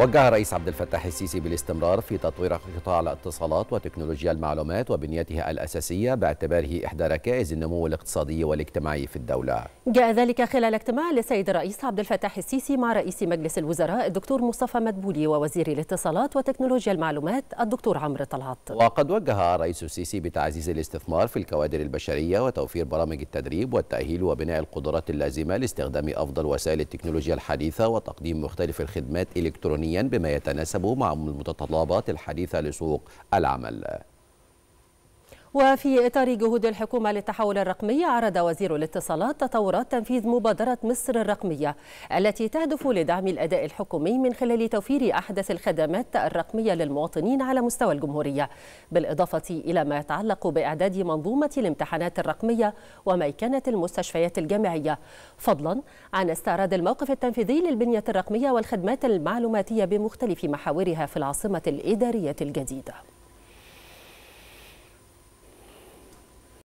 وجه الرئيس عبد الفتاح السيسي بالاستمرار في تطوير قطاع الاتصالات وتكنولوجيا المعلومات وبنيتها الأساسية باعتباره إحدى ركائز النمو الاقتصادي والاجتماعي في الدولة جاء ذلك خلال اجتماع للسيد الرئيس عبد الفتاح السيسي مع رئيس مجلس الوزراء الدكتور مصطفى مدبولي ووزير الاتصالات وتكنولوجيا المعلومات الدكتور عمرو طلعت وقد وجه الرئيس السيسي بتعزيز الاستثمار في الكوادر البشرية وتوفير برامج التدريب والتأهيل وبناء القدرات اللازمة لاستخدام أفضل وسائل التكنولوجيا الحديثة وتقديم مختلف الخدمات الإلكترونية معنيا بما يتناسب مع المتطلبات الحديثة لسوق العمل وفي إطار جهود الحكومة للتحول الرقمي عرض وزير الاتصالات تطورات تنفيذ مبادرة مصر الرقمية التي تهدف لدعم الأداء الحكومي من خلال توفير أحدث الخدمات الرقمية للمواطنين على مستوى الجمهورية بالإضافة إلى ما يتعلق بإعداد منظومة الامتحانات الرقمية وميكنة المستشفيات الجامعية فضلا عن استعراض الموقف التنفيذي للبنية الرقمية والخدمات المعلوماتية بمختلف محاورها في العاصمة الإدارية الجديدة